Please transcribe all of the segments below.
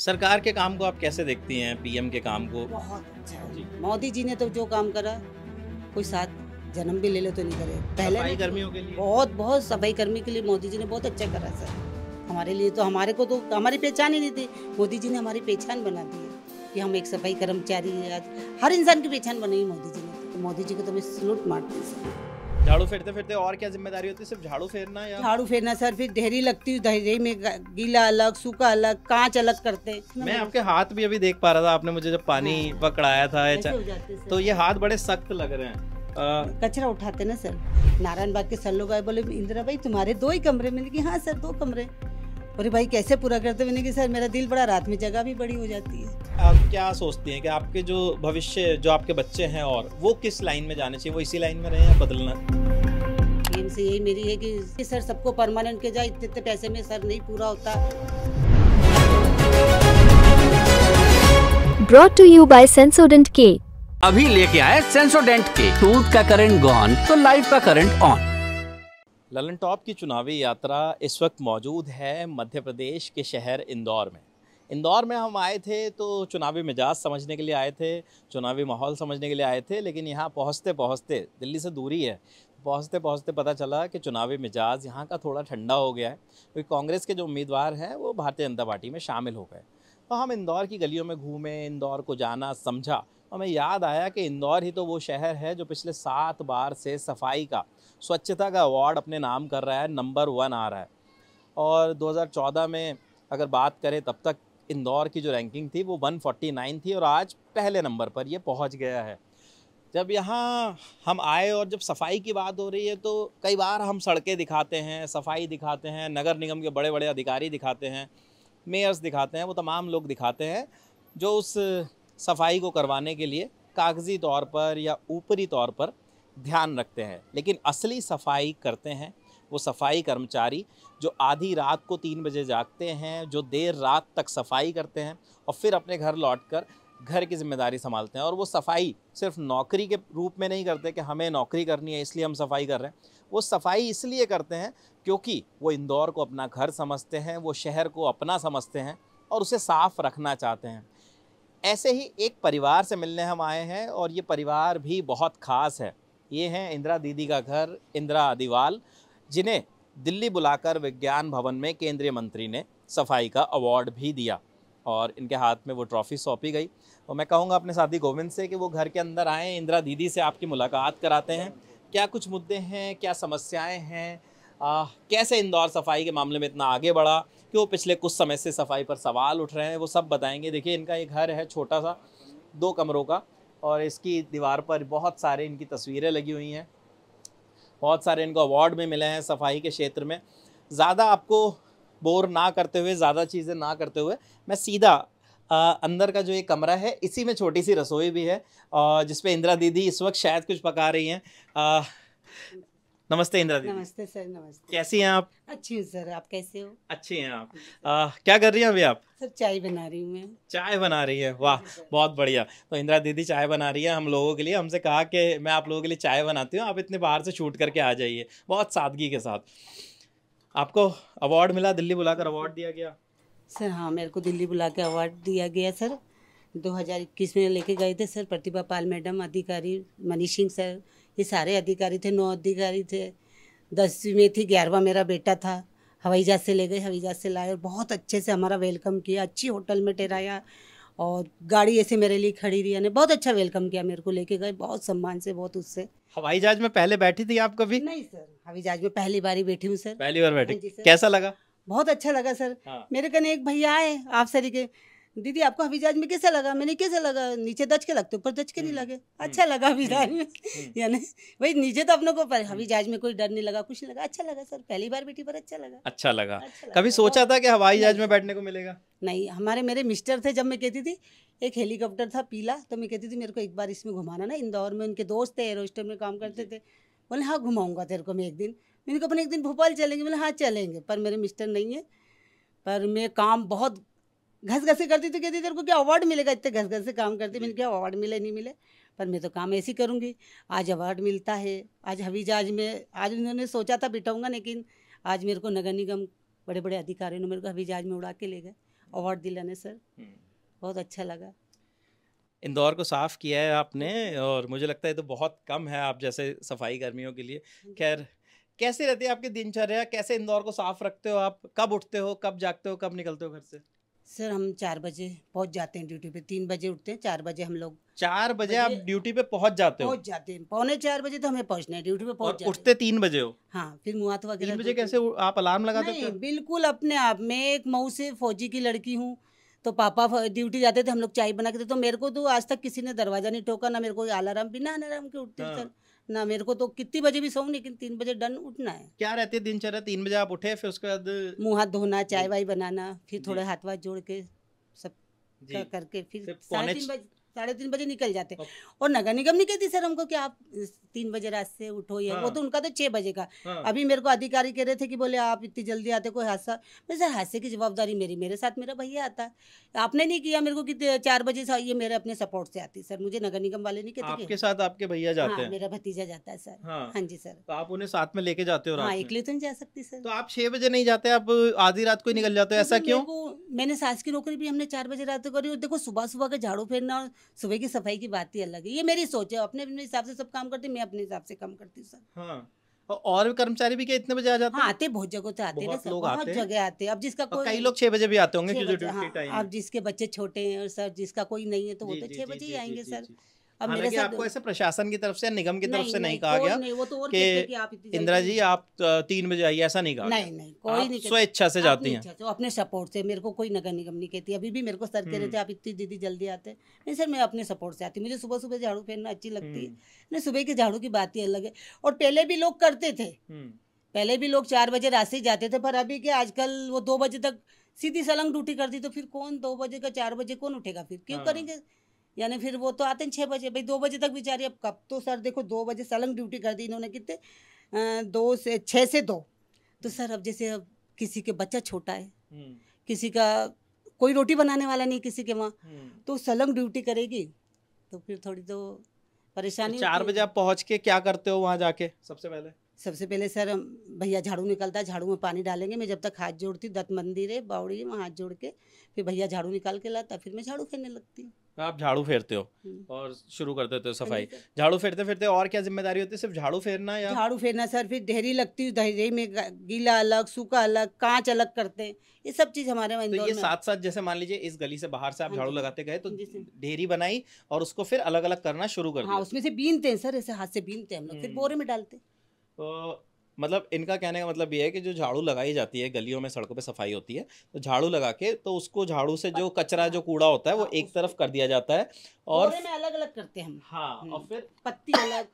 सरकार के काम को आप कैसे देखती हैं पीएम के काम को बहुत अच्छा मोदी जी ने तो जो काम करा कोई साथ जन्म भी ले लो तो नहीं करे पहले सफाई कर्मियों के लिए बहुत बहुत सफाई कर्मी के लिए मोदी जी ने बहुत अच्छा करा सर हमारे लिए तो हमारे को तो हमारी पहचान ही नहीं थी मोदी जी ने हमारी पहचान बना दी है कि हम एक सफाई कर्मचारी हैं आज हर इंसान की पहचान बनाई मोदी जी ने तो मोदी जी को तो मैं सलूट मारती हूँ झाड़ू फेरते फेरते और क्या जिम्मेदारी होती है सिर्फ झाड़ू फेरना या झाड़ू फेरना सर फिर ढेरी लगती है ढेरी में गीला अलग सूखा अलग कांच अलग करते मैं आपके हाथ भी अभी देख पा रहा था आपने मुझे जब पानी हाँ। पकड़ाया था तो ये हाथ बड़े सख्त लग रहे हैं कचरा उठाते ना सर नारायण बाग के सर लोग आए बोले इंदिरा भाई तुम्हारे दो ही कमरे में लेकिन हाँ सर दो कमरे अरे भाई कैसे पूरा करते मैंने कि सर मेरा दिल बड़ा रात में जगह भी बड़ी हो जाती है आप क्या सोचती हैं कि आपके जो भविष्य जो आपके बच्चे हैं और वो किस लाइन में जाने चाहिए वो इसी लाइन में रहे या बदलना से यही मेरी है कि सर सबको परमानेंट के जाए इतने इतने पैसे में सर नहीं पूरा होता brought to you by Sensodyne के अभी लेके आए सेंसोडेंट के टूथ का करंट गॉन तो लाइफ का करंट ऑन ललन टॉप की चुनावी यात्रा इस वक्त मौजूद है मध्य प्रदेश के शहर इंदौर में इंदौर में हम आए थे तो चुनावी मिजाज समझने के लिए आए थे चुनावी माहौल समझने के लिए आए थे लेकिन यहाँ पहुँचते पहुँचते दिल्ली से दूरी है पहुँचते पहुँचते पता चला कि चुनावी मिजाज यहाँ का थोड़ा ठंडा हो गया है क्योंकि तो कांग्रेस के जो उम्मीदवार हैं वो भारतीय जनता पार्टी में शामिल हो गए तो हम इंदौर की गलियों में घूमे इंदौर को जाना समझा और हमें याद आया कि इंदौर ही तो वो शहर है जो पिछले सात बार से सफाई का स्वच्छता का अवार्ड अपने नाम कर रहा है नंबर वन आ रहा है और 2014 में अगर बात करें तब तक इंदौर की जो रैंकिंग थी वो 149 थी और आज पहले नंबर पर ये पहुंच गया है जब यहाँ हम आए और जब सफाई की बात हो रही है तो कई बार हम सड़कें दिखाते हैं सफाई दिखाते हैं नगर निगम के बड़े बड़े अधिकारी दिखाते हैं मेयर्स दिखाते हैं वो तमाम लोग दिखाते हैं जो उस सफाई को करवाने के लिए कागजी तौर पर या ऊपरी तौर पर ध्यान रखते हैं लेकिन असली सफाई करते हैं वो सफाई कर्मचारी जो आधी रात को तीन बजे जागते हैं जो देर रात तक सफाई करते हैं और फिर अपने घर लौट कर घर की जिम्मेदारी संभालते हैं और वो सफाई सिर्फ नौकरी के रूप में नहीं करते कि हमें नौकरी करनी है इसलिए हम सफाई कर रहे हैं वो सफाई इसलिए करते हैं क्योंकि वो इंदौर को अपना घर समझते हैं वो शहर को अपना समझते हैं और उसे साफ़ रखना चाहते हैं ऐसे ही एक परिवार से मिलने हम आए हैं और ये परिवार भी बहुत ख़ास है ये हैं इंदिरा दीदी का घर इंदिरा अधिवाल जिन्हें दिल्ली बुलाकर विज्ञान भवन में केंद्रीय मंत्री ने सफाई का अवार्ड भी दिया और इनके हाथ में वो ट्रॉफ़ी सौंपी गई और मैं कहूँगा अपने साथी गोविंद से कि वो घर के अंदर आएँ इंदिरा दीदी से आपकी मुलाकात कराते हैं क्या कुछ मुद्दे हैं क्या समस्याएं हैं आ, कैसे इंदौर सफाई के मामले में इतना आगे बढ़ा क्यों पिछले कुछ समय से सफाई पर सवाल उठ रहे हैं वो सब बताएंगे देखिए इनका एक घर है छोटा सा दो कमरों का और इसकी दीवार पर बहुत सारे इनकी तस्वीरें लगी हुई हैं बहुत सारे इनको अवार्ड भी मिले हैं सफाई के क्षेत्र में ज़्यादा आपको बोर ना करते हुए ज़्यादा चीज़ें ना करते हुए मैं सीधा आ, अंदर का जो ये कमरा है इसी में छोटी सी रसोई भी है और जिसपे इंदिरा दीदी इस वक्त शायद कुछ पका रही हैं नमस्ते इंदिरा दीदी नमस्ते सर नमस्ते कैसी हैं आप अच्छी हूँ सर आप कैसे हो अच्छी हैं आप आ, क्या कर रही हैं अभी आप सर चाय बना रही हूँ मैं चाय बना रही है वाह बहुत बढ़िया तो इंदिरा दीदी चाय बना रही है हम लोगों के लिए हमसे कहा कि मैं आप लोगों के लिए चाय बनाती हूँ आप इतने बाहर से छूट करके आ जाइए बहुत सादगी के साथ आपको अवार्ड मिला दिल्ली बुलाकर अवार्ड दिया गया सर हाँ मेरे को दिल्ली बुला के अवार्ड दिया गया सर 2021 में लेके गए थे सर प्रतिभा पाल मैडम अधिकारी मनीष सिंह सर ये सारे अधिकारी थे नौ अधिकारी थे दसवीं में थी ग्यारहवा मेरा बेटा था हवाई जहाज़ से ले गए हवाई जहाज़ से लाए और बहुत अच्छे से हमारा वेलकम किया अच्छी होटल में ठहराया और गाड़ी ऐसे मेरे लिए खड़ी रही यानी बहुत अच्छा वेलकम किया मेरे को लेके गए बहुत सम्मान से बहुत उससे हवाई जहाज में पहले बैठी थी आप कभी नहीं सर हवाई जहाज में पहली बार ही बैठी हूँ सर पहली बार बैठी हाँ कैसा लगा बहुत अच्छा लगा सर हाँ। मेरे कने एक भैया आए आप सर के दीदी आपको हफीजाज में कैसा लगा मैंने कैसा लगा नीचे दच के लगते ऊपर दच के नहीं हम्म, लगे हम्म, अच्छा लगा हम्म, हफीजाज में यानी भाई नीचे तो अपनों को पर हफीजाज में कोई डर नहीं लगा कुछ नहीं लगा अच्छा लगा सर पहली बार बेटी पर अच्छा लगा अच्छा लगा, अच्छा कभी सोचा था कि हवाई जहाज में बैठने को मिलेगा नहीं हमारे मेरे मिस्टर थे जब मैं कहती थी एक हेलीकॉप्टर था पीला तो मैं कहती थी मेरे को एक बार इसमें घुमाना ना इंदौर में उनके दोस्त थे एयरहोस्टर में काम करते थे बोले हाँ घुमाऊंगा तेरे को मैं एक दिन मैंने कहा अपने एक दिन भोपाल चलेंगे बोले हाँ चलेंगे पर मेरे मिस्टर नहीं है पर मैं काम बहुत घस घसे करती तो कहती तेरे को क्या अवार्ड मिलेगा इतने घस घसे से काम करती मैंने क्या अवार्ड मिले नहीं मिले पर मैं तो काम ऐसी करूँगी आज अवार्ड मिलता है आज हवीजाज में आज उन्होंने सोचा था बिठाऊँगा लेकिन आज मेरे को नगर निगम बड़े बड़े अधिकारियों ने मेरे को हवीजाज में उड़ा के ले गए अवार्ड दिलाने सर हम्म। बहुत अच्छा लगा इंदौर को साफ़ किया है आपने और मुझे लगता है तो बहुत कम है आप जैसे सफाई कर्मियों के लिए खैर कैसे रहती है आपकी दिनचर्या कैसे इंदौर को साफ़ रखते हो आप कब उठते हो कब जागते हो कब निकलते हो घर से सर हम चार बजे पहुंच जाते हैं ड्यूटी पे तीन बजे उठते हैं चार बजे हम लोग चार बजे, आप ड्यूटी पे पहुंच जाते हो पहुंच जाते हैं पौने चार बजे तो हमें पहुंचना है ड्यूटी पे पहुंच उठते तीन बजे हो हाँ फिर मुआत हाथ वगैरह बजे कैसे आप अलार्म लगा देते बिल्कुल अपने आप मैं एक मऊ से फौजी की लड़की हूँ तो पापा ड्यूटी जाते थे हम लोग चाय बना के तो मेरे को तो आज तक किसी ने दरवाजा नहीं ठोका ना मेरे को अलार्म बिना अलार्म के उठते हाँ। सर ना मेरे को तो कितनी बजे भी सोऊं लेकिन तीन बजे डन उठना है क्या रहती है दिनचर्या तीन बजे आप उठे फिर उसके बाद मुँह हाथ धोना चाय वाय बनाना फिर थोड़े हाथ वाथ जोड़ के सब करके फिर साढ़े तीन बजे साढ़े तीन बजे निकल जाते और नगर निगम नहीं कहती सर हमको कि आप तीन बजे रात से उठो या हाँ। वो तो उनका तो छः बजे का हाँ। अभी मेरे को अधिकारी कह रहे थे कि बोले आप इतनी जल्दी आते कोई हादसा मैं सर हादसे की जवाबदारी मेरी मेरे साथ मेरा भैया आता आपने नहीं किया मेरे को कि चार बजे ये मेरे अपने सपोर्ट से आती सर मुझे नगर निगम वाले नहीं कहते आपके साथ आपके भैया जाते हाँ, हैं मेरा भतीजा जाता है सर हाँ, हाँ जी सर तो आप उन्हें साथ में लेके जाते हो हाँ इकली तो नहीं जा सकती सर तो आप छह बजे नहीं जाते आप आधी रात को ही निकल जाते हो तो ऐसा क्यों मैंने सास की नौकरी भी हमने चार बजे रात को करी देखो सुबह सुबह का झाड़ू फेरना सुबह की सफाई की बात ही अलग है ये मेरी सोच है अपने अपने हिसाब से सब काम करती मैं अपने हिसाब से काम करती सर हाँ, और कर्मचारी भी क्या इतने बजे आ जाते हैं हाँ, आते बहुत जगह तो आते हैं लोग बहुत जगह आते हैं अब जिसका कोई कई लोग छह बजे भी आते होंगे क्योंकि ड्यूटी टाइम अब जिसके बच्चे छोटे हैं और सर जिसका कोई नहीं है तो वो तो छह बजे ही आएंगे सर अब मेरे साथ आपको ऐसे प्रशासन की तरफ से निगम की तरफ से नहीं, कहा गया तो कि इंदिरा जी आप तीन बजे आइए ऐसा नहीं कहा नहीं नहीं कोई नहीं स्वेच्छा से जाती है अपने सपोर्ट से मेरे को कोई नगर निगम नहीं कहती अभी भी मेरे को सर कह रहे थे हम्म। आप इतनी दीदी जल्दी आते नहीं सर मैं अपने सपोर्ट से आती मुझे सुबह सुबह झाड़ू फेरना अच्छी लगती है हम्म। नहीं सुबह के झाड़ू की बात ही अलग है और पहले भी लोग करते थे हम्म। पहले भी लोग चार बजे रास्ते जाते थे पर अभी क्या आजकल वो दो बजे तक सीधी सलंग ड्यूटी करती तो फिर कौन दो बजे का चार बजे कौन उठेगा फिर क्यों हाँ। करेंगे यानी फिर वो तो आते हैं छः बजे भाई दो बजे तक बेचारी अब कब तो सर देखो दो बजे सलंग ड्यूटी कर दी इन्होंने कितने दो से छः से दो तो सर अब जैसे अब किसी के बच्चा छोटा है हम्म। किसी का कोई रोटी बनाने वाला नहीं किसी के वहाँ हम्म। तो सलंग ड्यूटी करेगी तो फिर थोड़ी तो परेशानी तो चार बजे आप पहुँच के क्या करते हो वहाँ जाके सबसे पहले सबसे पहले सर भैया झाड़ू निकलता झाड़ू में पानी डालेंगे मैं जब तक हाथ जोड़ती दत्त मंदिर है बावड़ी में हाथ जोड़ के फिर भैया झाड़ू निकाल के लाता फिर मैं झाड़ू फेरने लगती हूँ आप झाड़ू फेरते हो हम्म। और शुरू कर देते हो सफाई झाड़ू फेरते फेरते और क्या जिम्मेदारी होती है सिर्फ झाड़ू फेरना या झाड़ू फेरना सर फिर ढेरी लगती है ढेरी में गीला अलग सूखा अलग कांच अलग करते हैं ये सब चीज हमारे तो ये साथ साथ जैसे मान लीजिए इस गली से बाहर से आप हाँ झाड़ू लगाते गए तो ढेरी हाँ बनाई और उसको फिर अलग अलग करना शुरू कर हाँ, दिया उसमें से बीनते हैं सर ऐसे हाथ से बीनते हैं हम लोग फिर हम्म। बोरे में डालते तो मतलब इनका कहने का मतलब ये है कि जो झाड़ू लगाई जाती है गलियों में सड़कों पे सफाई होती है तो झाड़ू लगा के तो उसको झाड़ू से जो कचरा जो कूड़ा होता है वो हाँ, एक तरफ कर दिया जाता है और में अलग अलग करते हैं हम हाँ हम्म, और फिर पत्ती अलग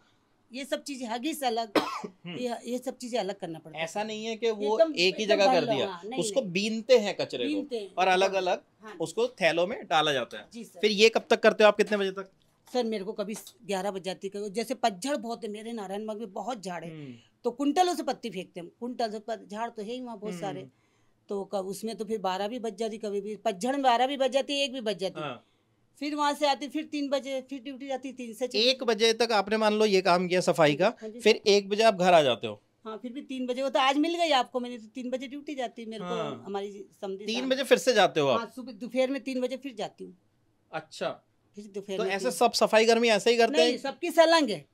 ये सब चीजें हगीस अलग हम्म। ये ये सब चीजें अलग करना पड़ता है ऐसा नहीं है कि वो एक ही जगह कर दिया हाँ, उसको बीनते हैं कचरे को और हाँ। अलग अलग हाँ। उसको थैलों में डाला जाता है फिर ये कब तक करते हो आप कितने बजे तक सर मेरे को कभी ग्यारह बज जाती है जैसे पतझड़ बहुत है मेरे नारायण बाग में बहुत झाड़ है हम्म। तो कुंटलों से पत्ती फेंकते हम कुंटल झाड़ तो है ही वहाँ बहुत सारे हम्म। तो कब उसमें तो फिर बारह भी बज जाती कभी भी पतझड़ में बारह भी बज जाती एक भी बज जाती है हाँ। फिर वहां से आती फिर तीन बजे फिर ड्यूटी जाती तीन से एक बजे तक आपने मान लो ये काम किया सफाई का हाँ फिर एक बजे आप घर आ जाते हो हाँ फिर भी तीन बजे वो तो आज मिल गई आपको मैंने तो तीन बजे ड्यूटी जाती है मेरे हाँ। को हमारी समझी तीन बजे फिर से जाते हो आप हाँ, सुबह दोपहर में तीन बजे फिर जाती हूँ अच्छा फिर दोपहर तो ऐसे सब सफाई कर्मी ऐसे ही करते हैं सबकी सलंग है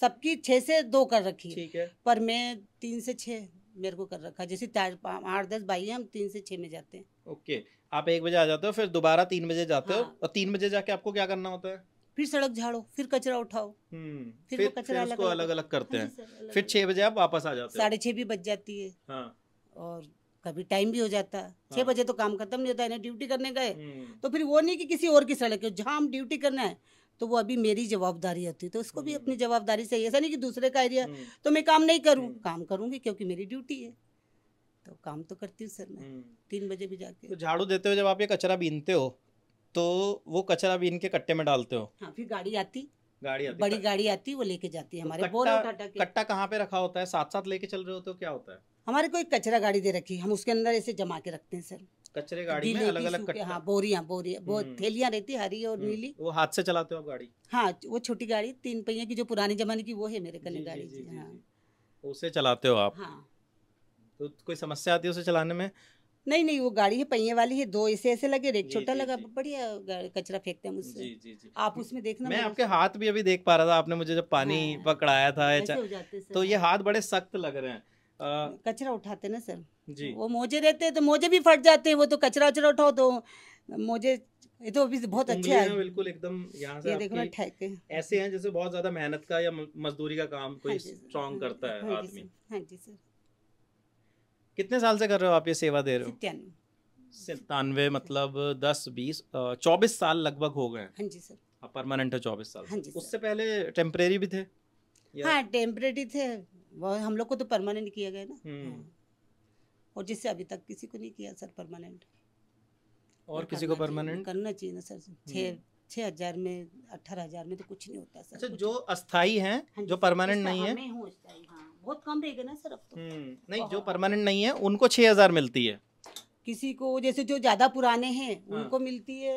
सबकी छः से दो कर रखी ठीक है पर मैं तीन से छः मेरे को कर रखा जैसे आठ दस भाई हम तीन से छः में जाते हैं ओके आप एक बजे आ जाते हो फिर दोबारा तीन बजे जाते हाँ। हो और तीन बजे जाके आपको क्या करना होता है फिर सड़क झाड़ो फिर कचरा उठाओ हम्म, फिर, फिर वो कचरा अलग, अलग अलग करते हैं हाँ फिर छह बजे आप वापस आ जाते साढ़े छह भी बज जाती है हाँ। और कभी टाइम भी हो जाता है छह हाँ। बजे तो काम खत्म नहीं होता है ड्यूटी करने गए हम्म। तो फिर वो नहीं कि किसी और की सड़क है जहाँ हम ड्यूटी करना है तो वो अभी मेरी जवाबदारी होती है तो उसको भी हम्म। अपनी जवाबदारी से ऐसा नहीं कि दूसरे का एरिया हम्म। तो मैं काम नहीं करूँ हम्म। काम करूँगी क्योंकि मेरी ड्यूटी है तो काम तो करती हूँ सर मैं तीन बजे भी जाके तो झाड़ू देते हो जब आप ये कचरा बीनते हो तो वो कचरा बीन के कट्टे में डालते हो हाँ फिर गाड़ी आती गाड़ी आती बड़ी गाड़ी आती वो लेके जाती है तो हमारे बोरा कट्टा कहाँ पे रखा होता है साथ साथ लेके चल रहे हो तो क्या होता है हमारे कोई कचरा गाड़ी दे रखी है हम उसके अंदर ऐसे जमा के रखते हैं सर कचरे गाड़ी में अलग अलग हाँ बोरिया बोरिया वो हम्म। थैलिया रहती हरी और हम्म। नीली वो हाथ से चलाते हो आप गाड़ी हाँ वो छोटी गाड़ी तीन पहिया की जो पुराने जमाने की वो है मेरे कल गाड़ी हाँ। जी, उसे चलाते हो आप हाँ। तो कोई समस्या आती है उसे चलाने में नहीं नहीं वो गाड़ी है पहिए वाली है दो ऐसे ऐसे लगे एक छोटा लगा बढ़िया कचरा फेंकते हैं मुझसे जी, जी, जी, आप उसमें देखना मैं आपके हाथ भी अभी देख पा रहा था आपने मुझे जब पानी हाँ, पकड़ाया था तो ये हाँ। हाथ बड़े सख्त लग रहे हैं कचरा उठाते ना सर जी वो मोजे रहते हैं तो मोजे भी फट जाते हैं वो तो कचरा उचरा उठाओ तो मोजे ये तो अभी बहुत अच्छे हैं बिल्कुल एकदम यहाँ से ये देखो ऐसे हैं जैसे बहुत ज्यादा मेहनत का या मजदूरी का काम कोई हाँ स्ट्रॉन्ग हाँ करता है हाँ आदमी कितने साल से कर रहे हो आप ये सेवा दे रहे हो सितानवे मतलब दस बीस चौबीस साल लगभग हो गए हाँ जी सर आप परमानेंट है चौबीस साल हाँ जी उससे पहले टेम्परेरी भी थे हाँ टेम्परेरी थे वो हम लोग को तो परमानेंट किया गया ना हम्म। और जिससे अभी तक किसी को नहीं किया सर परमानेंट और किसी को परमानेंट करना चाहिए ना सर छः हम्म। छः हज़ार में अठारह हज़ार में तो कुछ नहीं होता सर अच्छा जो अस्थाई है हाँ जो परमानेंट नहीं है हाँ। बहुत कम रहेगा ना सर अब तो हम्म, नहीं जो परमानेंट नहीं है उनको छः हज़ार मिलती है किसी को जैसे जो ज़्यादा पुराने हैं हाँ। उनको मिलती है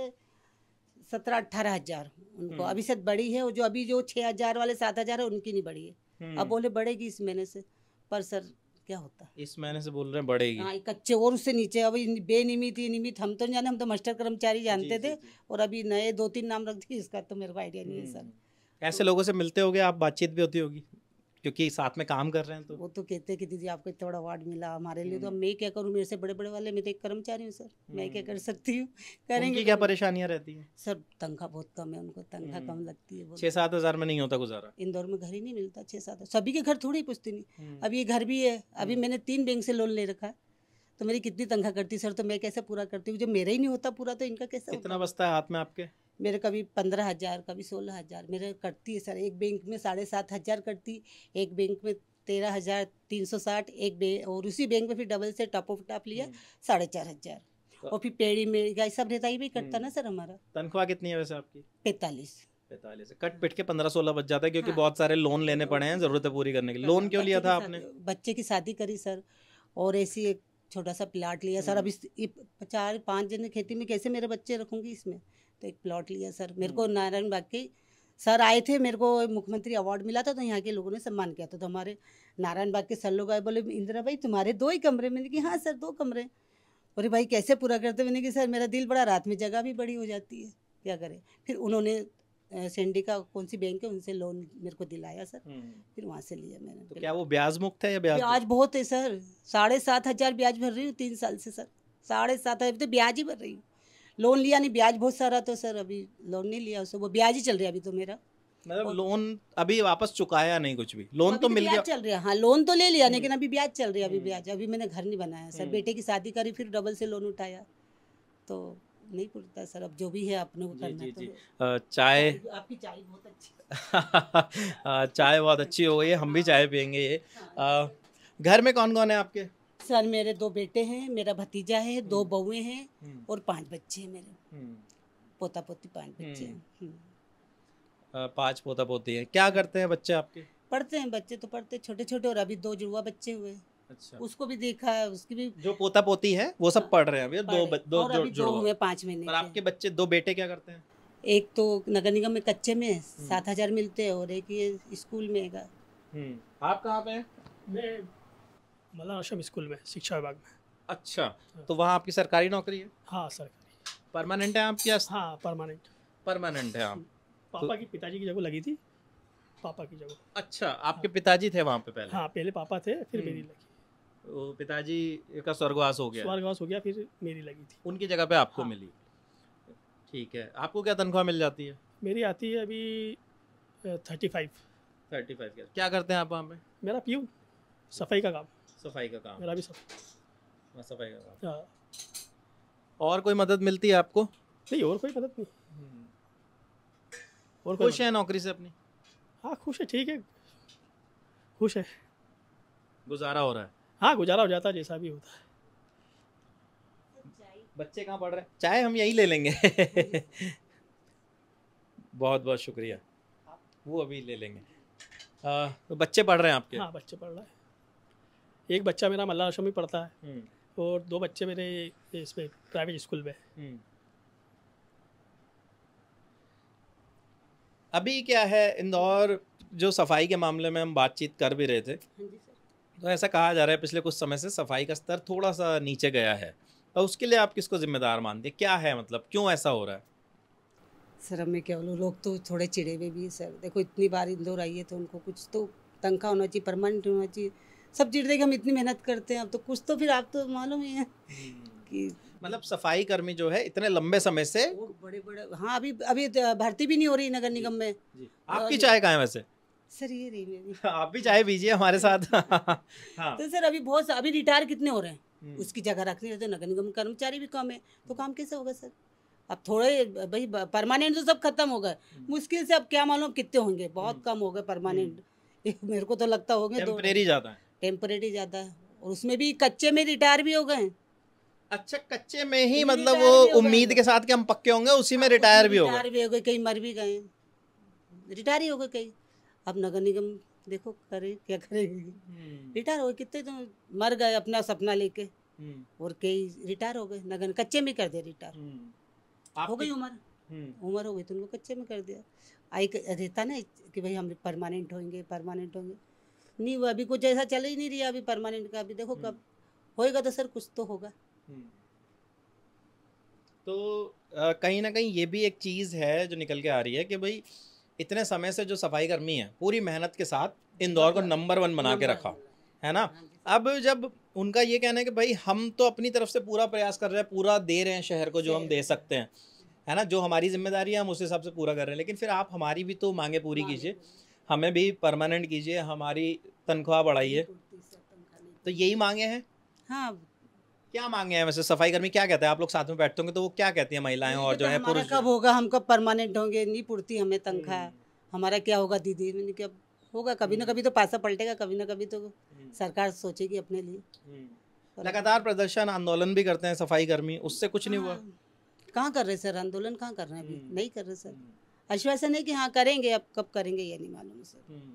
सत्रह अठारह हज़ार उनको हम्म। अभी सर बड़ी है और जो अभी जो छः हज़ार वाले सात हज़ार है उनकी नहीं बड़ी है अब बोले बढ़ेगी इस महीने से पर सर क्या होता है इस महीने से बोल रहे हैं बड़े हाँ कच्चे और उससे नीचे अभी बेनिमित ही हम तो नहीं जाने हम तो मास्टर कर्मचारी जानते थे और अभी नए दो तीन नाम रख दिए इसका तो मेरे को आइडिया नहीं है हम्म, सर हम्म। ऐसे लोगों से मिलते हो आप बातचीत भी होती होगी क्योंकि साथ में काम कर रहे हैं तो वो तो कहते हैं कि दीदी आपको इतना बड़ा अवार्ड मिला हमारे लिए तो हम्म। मैं क्या करूँ मेरे से बड़े बड़े वाले मैं तो एक कर्मचारी हूँ सर मैं क्या कर हम्म। सकती हूँ करेंगे क्या परेशानियाँ रहती है सर तनखा बहुत कम है उनको तनखा कम हम्म। लगती है छः सात हज़ार में नहीं होता गुजारा इंदौर में घर ही नहीं मिलता छः सात सभी के घर थोड़ी पूछती नहीं अब ये घर भी है अभी मैंने तीन बैंक से लोन ले रखा है तो मेरी कितनी तंखा करती सर तो मैं कैसे पूरा करती हूँ जो मेरा ही नहीं होता पूरा तो इनका कैसे कितना बसता है हाथ में आपके मेरे कभी पंद्रह हज़ार कभी सोलह हज़ार मेरे कटती है सर एक बैंक में साढ़े सात हज़ार कटती एक बैंक में तेरह हज़ार तीन सौ साठ एक और उसी बैंक में फिर डबल से टॉप ऑफ टॉप लिया हम्म। साढ़े चार हज़ार तो और फिर पेड़ी में गाय सब रहता ही भी कटता ना हम्म। सर हमारा तनख्वाह कितनी है वैसे आपकी पैंतालीस कट पिट के पंद्रह सोलह बच जाता है क्योंकि हाँ। बहुत सारे लोन लेने पड़े हैं ज़रूरतें पूरी करने के लिए लोन क्यों लिया था आपने बच्चे की शादी करी सर और ऐसी एक छोटा सा प्लाट लिया सर हम्म। अब इस चार पाँच जन खेती में कैसे मेरे बच्चे रखूंगी इसमें तो एक प्लॉट लिया सर मेरे को हम्म। नारायण बाग के सर आए थे मेरे को मुख्यमंत्री अवार्ड मिला था तो यहाँ के लोगों ने सम्मान किया था तो हमारे नारायण बाग के सर लोग आए बोले इंदिरा भाई तुम्हारे दो ही कमरे मैंने कि हाँ सर दो कमरे बोले भाई कैसे पूरा करते मैंने कि सर मेरा दिल बड़ा रात में जगह भी बड़ी हो जाती है क्या करें फिर उन्होंने सेंडी का कौन सी बैंक है उनसे लोन मेरे को दिलाया सर हम्म। फिर वहाँ से लिया मैंने तो क्या वो ब्याज मुक्त है या ब्याज ब्याज बहुत है सर साढ़े सात हज़ार ब्याज भर रही हूँ तीन साल से सर साढ़े सात हज़ार तो ब्याज ही भर रही हूँ लोन लिया नहीं ब्याज बहुत सारा तो सर अभी लोन नहीं लिया उससे वो ब्याज ही चल रहा है अभी तो मेरा मतलब लोन अभी वापस चुकाया नहीं कुछ भी लोन तो, तो मिल गया चल रहा है हाँ लोन तो ले लिया लेकिन हम्म। अभी ब्याज चल रही है अभी हम्म। ब्याज अभी मैंने घर नहीं बनाया सर हम्म। बेटे की शादी करी फिर डबल से लोन उठाया तो नहीं पूछता सर अब जो भी है अपने को करना जी, तो जी, तो चाय आपकी चाय बहुत अच्छी चाय बहुत अच्छी हो गई है हम भी चाय पियेंगे ये हाँ, घर में कौन कौन है आपके सर मेरे दो बेटे हैं मेरा भतीजा है दो हम्म। बहुएं हैं हम्म। और पांच बच्चे हैं मेरे हम्म। पोता पोती पांच बच्चे हैं पांच पोता पोती हैं क्या करते हैं बच्चे आपके पढ़ते हैं बच्चे तो पढ़ते छोटे छोटे और अभी दो जुड़वा बच्चे हुए अच्छा उसको भी देखा है उसकी भी जो पोता पोती है वो सब हाँ, पढ़ रहे हैं अभी दो दो जुड़वा हुए पांच महीने और आपके बच्चे दो बेटे क्या करते हैं एक तो नगर निगम में कच्चे में सात हजार मिलते हैं और एक ये स्कूल में आप कहाँ पे मैं मल्ला आश्रम स्कूल में शिक्षा विभाग में अच्छा हाँ। तो वहाँ आपकी सरकारी नौकरी है हाँ सरकारी परमानेंट है आप या हाँ परमानेंट परमानेंट है आप पापा तो की पिताजी की जगह लगी थी पापा की जगह अच्छा आपके हाँ। पिताजी थे वहाँ पे पहले हाँ पहले पापा थे फिर हम्म। मेरी लगी वो पिताजी का स्वर्गवास हो गया स्वर्गवास हो गया फिर मेरी लगी थी उनकी जगह पे आपको हाँ। मिली ठीक है आपको क्या तनख्वाह मिल जाती है मेरी आती है अभी थर्टी फाइव थर्टी फाइव क्या करते हैं आप वहाँ पे मेरा पीयू सफाई का काम सफाई का काम मेरा भी सफाई हाँ, सफाई का काम हाँ और कोई मदद मिलती है आपको नहीं और कोई मदद नहीं और खुश है नौकरी से अपनी हाँ खुश है ठीक है खुश है गुजारा हो रहा है हाँ गुजारा हो जाता है जैसा भी होता है बच्चे कहाँ पढ़ रहे हैं चाय हम यही ले लेंगे बहुत बहुत शुक्रिया वो अभी ले लेंगे आ, तो बच्चे पढ़ रहे हैं आपके हाँ बच्चे पढ़ रहे हैं एक बच्चा मेरा मल्ला आश्रम में पढ़ता है हम्म। और दो बच्चे मेरे इसमें प्राइवेट स्कूल में हम्म। अभी क्या है इंदौर जो सफाई के मामले में हम बातचीत कर भी रहे थे हाँ तो ऐसा कहा जा रहा है पिछले कुछ समय से सफाई का स्तर थोड़ा सा नीचे गया है और तो उसके लिए आप किसको जिम्मेदार मानते हैं क्या है मतलब क्यों ऐसा हो रहा है सर हमें क्या बोलूँ लोग तो थोड़े चिड़े हुए भी है सर देखो इतनी बार इंदौर आई है तो उनको कुछ तो तनख्वाह होना चाहिए परमानेंट होना चाहिए सब चिड़ते कि हम इतनी मेहनत करते हैं अब तो कुछ तो फिर आप तो मालूम ही है हम्म। कि मतलब सफाई कर्मी जो है इतने लंबे समय से बड़े बड़े हाँ अभी अभी तो भर्ती भी नहीं हो रही नगर निगम में आपकी चाय कहाँ है वैसे सर ये रही मेरी आप भी चाय पीजिए हमारे साथ हाँ। तो सर अभी बहुत अभी रिटायर कितने हो रहे हैं हम्म। उसकी जगह रखनी है तो नगर निगम कर्मचारी भी कम है तो काम कैसे होगा सर अब थोड़े भाई परमानेंट तो सब खत्म हो गए हम्म। मुश्किल से अब क्या मालूम कितने होंगे बहुत कम हो गए परमानेंट मेरे को तो लगता होगा तो जाता है टेम्परेरी ज़्यादा है और उसमें भी कच्चे में रिटायर भी हो गए अच्छा कच्चे में ही मतलब वो उम्मीद के साथ कि हम पक्के होंगे उसी में हाँ, रिटायर भी हो गए भी हो गए कई मर भी गए रिटायर ही हो गए कई अब नगर निगम देखो करे क्या करेगी हम्म। रिटायर हो कितने तो मर गए अपना सपना लेके हम्म। और कई रिटायर हो गए नगर कच्चे में कर दिया रिटायर हम्म। हो गई उम्र उम्र हो गई तो उनको कच्चे में कर दिया आई रहता ना कि भाई हम परमानेंट होंगे परमानेंट होंगे नहीं वो अभी कुछ ऐसा चल ही नहीं रहा अभी परमानेंट का अभी देखो हम्म। कब होएगा तो सर कुछ तो होगा हम्म। तो कहीं ना कहीं ये भी एक चीज़ है जो निकल के आ रही है कि भाई इतने समय से जो सफाई कर्मी है पूरी मेहनत के साथ इंदौर को नंबर वन बना के रखा है ना हाँ अब जब उनका ये कहना है कि भाई हम तो अपनी तरफ से पूरा प्रयास कर रहे हैं पूरा दे रहे हैं शहर को जो हम दे सकते हैं है ना जो हमारी जिम्मेदारी है हम उस हिसाब से पूरा कर रहे हैं लेकिन फिर आप हमारी भी तो मांगे पूरी कीजिए हमें भी परमानेंट कीजिए हमारी तनख्वाह बढ़ाइए तो यही मांगे हैं हाँ क्या मांगे हैं वैसे सफाई कर्मी क्या कहते हैं आप लोग साथ में बैठते होंगे तो वो क्या कहती हैं महिलाएं और तो जो है पुरुष कब होगा हम कब परमानेंट होंगे नहीं पूर्ति हमें तनख्वाह हम्म। हमारा क्या होगा दीदी मैंने क्या होगा कभी ना हम्म। कभी तो पैसा पलटेगा कभी ना कभी तो हम्म। सरकार सोचेगी अपने लिए लगातार प्रदर्शन आंदोलन भी करते हैं सफाई कर्मी उससे कुछ नहीं हुआ हाँ। कहाँ कर रहे सर आंदोलन कहाँ कर रहे हैं अभी नहीं कर रहे सर आश्वासन है कि हाँ करेंगे अब कब करेंगे ये नहीं मालूम सर हम्म।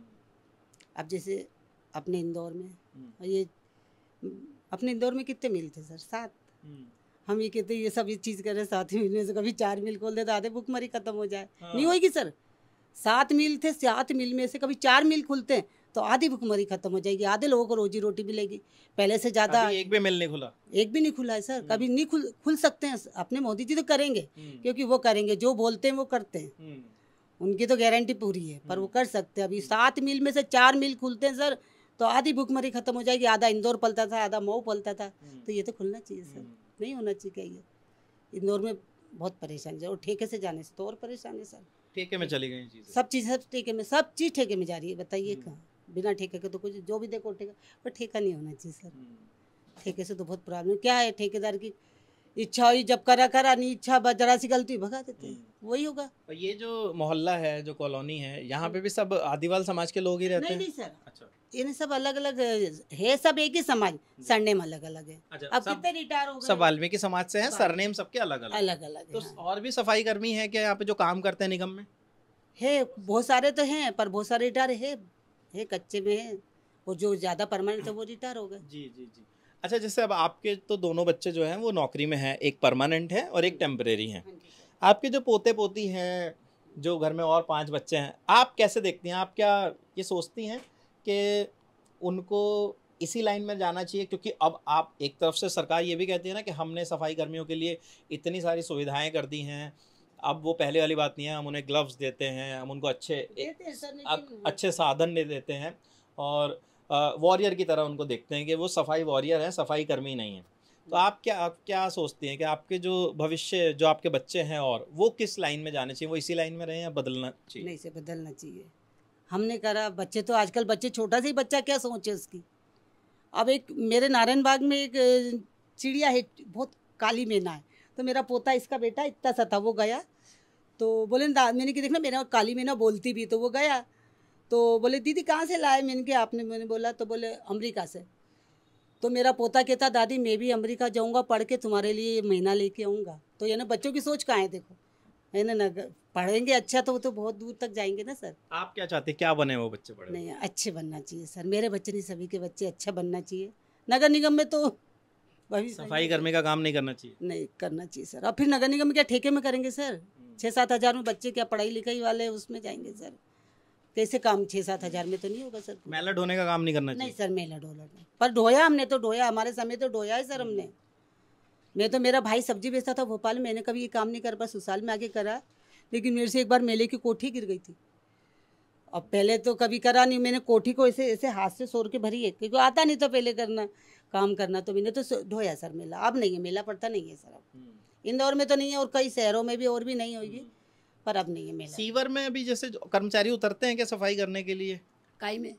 अब जैसे अपने इंदौर में हम्म। ये हम्म, अपने इंदौर में कितने मिल थे सर सात हम ये कहते ये सब ये चीज़ कर रहे सात मिल में से कभी चार मिल खोल दे तो आधे भूखमरी खत्म हो जाए हाँ। नहीं होगी सर सात मिल थे सात मिल में से कभी चार मिल खुलते हैं तो आधी भुखमरी खत्म हो जाएगी आधे लोगों को रोजी रोटी मिलेगी पहले से ज़्यादा एक भी मिल नहीं खुला एक भी नहीं खुला है सर कभी हम्म। नहीं खुल खुल सकते हैं अपने मोदी जी तो करेंगे हम्म। क्योंकि वो करेंगे जो बोलते हैं वो करते हैं हम्म। उनकी तो गारंटी पूरी है पर वो कर सकते हैं अभी सात मिल में से चार मिल खुलते हैं सर तो आधी भुखमरी खत्म हो जाएगी आधा इंदौर पलता था आधा मऊ पलता था तो ये तो खुलना चाहिए सर नहीं होना चाहिए ये इंदौर में बहुत परेशानी और ठेके से जाने से तो और परेशानी सर ठेके में चली गई सब चीज़ सब ठेके में सब चीज़ ठेके में जा रही है बताइए कहाँ बिना ठेके के तो कुछ जो भी देखो ठेका पर ठेका नहीं होना चाहिए सर हम्म। ठेके से तो बहुत प्रॉब्लम क्या है ठेकेदार की इच्छा हुई जब करा करा नहीं इच्छा जरा सी गलती भगा देते हम्म। वही होगा और ये जो मोहल्ला है जो कॉलोनी है यहाँ हाँ। पे भी सब आदिवाल समाज के लोग ही रहते नहीं, नहीं सर अच्छा सब अलग अलग है सब एक ही समाज सरनेम अलग अलग है अच्छा, अब कितने रिटायर हो गए सब वाल्मीकि समाज से हैं सरनेम सबके अलग अलग अलग अलग तो हाँ। और भी सफाई कर्मी है क्या यहाँ पे जो काम करते हैं निगम में है बहुत सारे तो हैं पर बहुत सारे रिटायर है है कच्चे में है और जो ज़्यादा परमानेंट है वो रिटायर हो गए जी जी जी अच्छा जैसे अब आपके तो दोनों बच्चे जो हैं वो नौकरी में हैं एक परमानेंट है और एक टेम्परेरी हाँ हैं हाँ आपके जो पोते पोती हैं जो घर में और पांच बच्चे हैं आप कैसे देखती हैं आप क्या ये सोचती हैं कि उनको इसी लाइन में जाना चाहिए क्योंकि अब आप एक तरफ से सरकार ये भी कहती है ना कि हमने सफाई कर्मियों के लिए इतनी सारी सुविधाएं कर दी हैं अब वो पहले वाली बात नहीं है हम उन्हें ग्लव्स देते हैं हम उनको अच्छे देते अच्छे साधन दे देते हैं और वॉरियर की तरह उनको देखते हैं कि वो सफाई वॉरियर हैं सफाई कर्मी नहीं है तो आप क्या आप क्या सोचती हैं कि आपके जो भविष्य जो आपके बच्चे हैं और वो किस लाइन में जाने चाहिए वो इसी लाइन में रहें या बदलना चाहिए नहीं से बदलना चाहिए हमने करा बच्चे तो आजकल बच्चे छोटा सा बच्चा क्या सोचे उसकी अब एक मेरे नारायण बाग में एक चिड़िया है बहुत काली मैना है तो मेरा पोता इसका बेटा इतना सा था वो गया तो बोले ना मैंने कि देखना मेरा काली ना बोलती भी तो वो गया तो बोले दीदी कहाँ से लाए मैंने कि आपने मैंने बोला तो बोले अमरीका से तो मेरा पोता कहता दादी मैं भी अमरीका जाऊँगा पढ़ के तुम्हारे लिए ये महीना लेके आऊँगा तो यानी बच्चों की सोच कहाँ है देखो है ना ना पढ़ेंगे अच्छा तो वो तो बहुत दूर तक जाएंगे ना सर आप क्या चाहते क्या बने वो बच्चे पढ़े नहीं अच्छे बनना चाहिए सर मेरे बच्चे नहीं सभी के बच्चे अच्छा बनना चाहिए नगर निगम में तो वही सफाई करने का काम नहीं करना चाहिए नहीं करना चाहिए सर और फिर नगर निगम क्या ठेके में करेंगे सर हम्म। छः सात हज़ार में बच्चे क्या पढ़ाई लिखाई वाले उसमें जाएंगे सर कैसे काम छः सात हज़ार में तो नहीं होगा सर मेला ढोने का काम नहीं करना चाहिए नहीं सर मेला ढोला पर ढोया हमने तो ढोया हमारे समय तो ढोया है सर हमने मैं तो मेरा भाई सब्जी बेचता था भोपाल में मैंने कभी ये काम नहीं कर पा सुसाल में आके करा लेकिन मेरे से एक बार मेले की कोठी गिर गई थी अब पहले तो कभी करा नहीं मैंने कोठी को ऐसे ऐसे हाथ से सोर के भरी है क्योंकि आता नहीं था पहले करना काम करना तो मैंने तो ढोया सर मेला अब नहीं है मेला पड़ता नहीं है सर अब हम्म। इंदौर में तो नहीं है और कई शहरों में भी और भी नहीं होगी हम्म। पर अब नहीं है मेला सीवर में अभी जैसे कर्मचारी उतरते हैं क्या सफाई करने के लिए काई में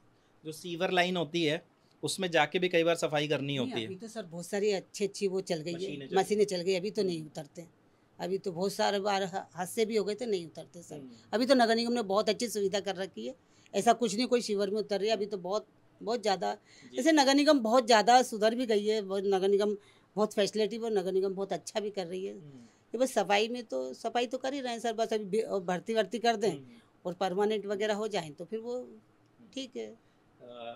जो सीवर लाइन होती है उसमें जाके भी कई बार सफाई करनी होती है अभी तो सर बहुत सारी अच्छी अच्छी वो चल गई है मशीनें चल गई अभी तो नहीं उतरते अभी तो बहुत सारे बार हादसे भी हो गए थे तो नहीं उतरते सर हम्म। अभी तो नगर निगम ने बहुत अच्छी सुविधा कर रखी है ऐसा कुछ नहीं कोई शिविर में उतर रही है अभी तो बहुत बहुत ज़्यादा जैसे नगर निगम बहुत ज़्यादा सुधर भी गई है बहुत नगर निगम बहुत फैसिलिटी और नगर निगम बहुत अच्छा भी कर रही है हम्म। ये बस सफाई में तो सफाई तो कर ही रहे हैं सर बस अभी भर्ती वर्ती कर दें हम्म। और परमानेंट वगैरह हो जाए तो फिर वो ठीक है आ,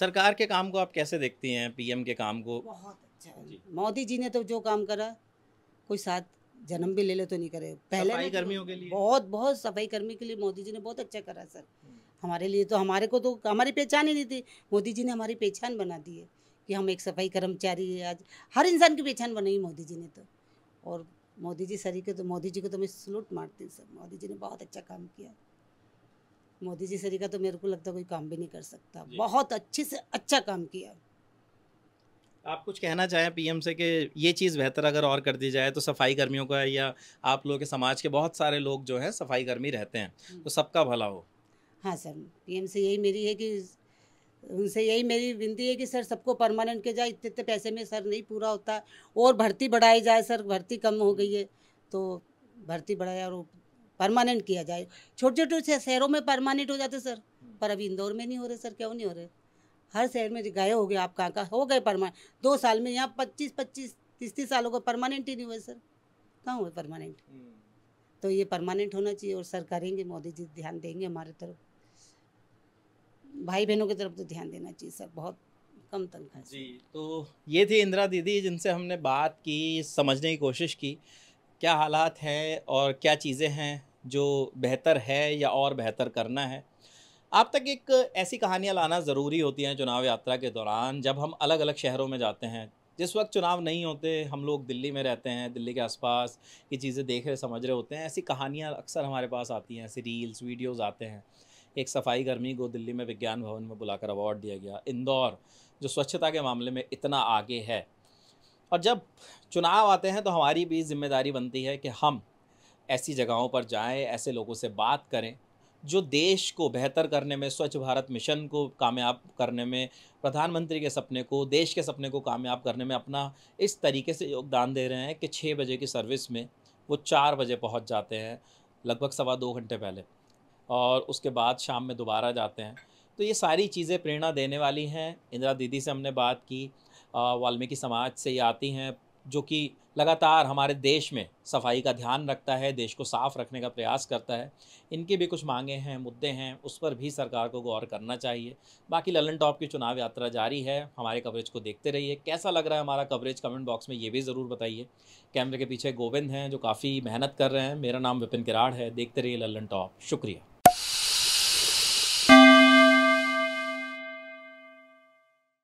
सरकार के काम को आप कैसे देखती हैं पीएम के काम को बहुत अच्छा मोदी जी ने तो जो काम करा कोई साथ जन्म भी ले ले तो नहीं करे पहले कर्मियों के लिए बहुत बहुत सफाई कर्मी के लिए मोदी जी ने बहुत अच्छा करा सर हमारे लिए तो हमारे को तो हमारी पहचान ही नहीं थी मोदी जी ने हमारी पहचान बना दी है कि हम एक सफाई कर्मचारी है आज हर इंसान की पहचान बनाई मोदी जी ने तो और मोदी जी सर के तो मोदी जी को तो मैं सलूट मारती हूँ सर मोदी जी ने बहुत अच्छा काम किया मोदी जी सर का तो मेरे को लगता कोई काम भी नहीं कर सकता बहुत अच्छे से अच्छा काम किया आप कुछ कहना चाहें पीएम से कि ये चीज़ बेहतर अगर और कर दी जाए तो सफाई कर्मियों का या आप लोग के समाज के बहुत सारे लोग जो हैं सफाई कर्मी रहते हैं हम्म। तो सबका भला हो हाँ सर पीएम से यही मेरी है कि उनसे यही मेरी विनती है कि सर सबको परमानेंट किया जाए इतने इतने पैसे में सर नहीं पूरा होता और भर्ती बढ़ाई जाए सर भर्ती कम हो गई है तो भर्ती बढ़ाए और परमानेंट किया जाए छोटे छोटे शहरों में परमानेंट हो जाते सर पर अभी इंदौर में नहीं हो रहे सर क्यों नहीं हो रहे हर शहर में गए हो गए आप कहाँ कहाँ हो गए परमानेंट दो साल में यहाँ पच्चीस पच्चीस तीस तीस सालों का परमानेंट ही नहीं हुए सर कहाँ हुए परमानेंट हम्म। तो ये परमानेंट होना चाहिए और सर करेंगे मोदी जी ध्यान देंगे हमारे तरफ भाई बहनों की तरफ तो ध्यान देना चाहिए सर बहुत कम तनख्वाह जी तो ये थी इंदिरा दीदी जिनसे हमने बात की समझने की कोशिश की क्या हालात हैं और क्या चीज़ें हैं जो बेहतर है या और बेहतर करना है आप तक एक ऐसी कहानियाँ लाना ज़रूरी होती हैं चुनाव यात्रा के दौरान जब हम अलग अलग शहरों में जाते हैं जिस वक्त चुनाव नहीं होते हम लोग दिल्ली में रहते हैं दिल्ली के आसपास की चीज़ें देख रहे समझ रहे होते हैं ऐसी कहानियाँ अक्सर हमारे पास आती हैं ऐसी रील्स वीडियोज़ आते हैं एक सफाई कर्मी को दिल्ली में विज्ञान भवन में बुलाकर अवार्ड दिया गया इंदौर जो स्वच्छता के मामले में इतना आगे है और जब चुनाव आते हैं तो हमारी भी जिम्मेदारी बनती है कि हम ऐसी जगहों पर जाएं ऐसे लोगों से बात करें जो देश को बेहतर करने में स्वच्छ भारत मिशन को कामयाब करने में प्रधानमंत्री के सपने को देश के सपने को कामयाब करने में अपना इस तरीके से योगदान दे रहे हैं कि छः बजे की सर्विस में वो चार बजे पहुंच जाते हैं लगभग सवा दो घंटे पहले और उसके बाद शाम में दोबारा जाते हैं तो ये सारी चीज़ें प्रेरणा देने वाली हैं इंदिरा दीदी से हमने बात की वाल्मीकि समाज से ये आती हैं जो कि लगातार हमारे देश में सफाई का ध्यान रखता है देश को साफ़ रखने का प्रयास करता है इनकी भी कुछ मांगे हैं मुद्दे हैं उस पर भी सरकार को गौर करना चाहिए बाकी ललन टॉप की चुनाव यात्रा जारी है हमारे कवरेज को देखते रहिए कैसा लग रहा है हमारा कवरेज कमेंट बॉक्स में ये भी ज़रूर बताइए कैमरे के पीछे गोविंद हैं जो काफ़ी मेहनत कर रहे हैं मेरा नाम विपिन किराड़ है देखते रहिए ललन टॉप शुक्रिया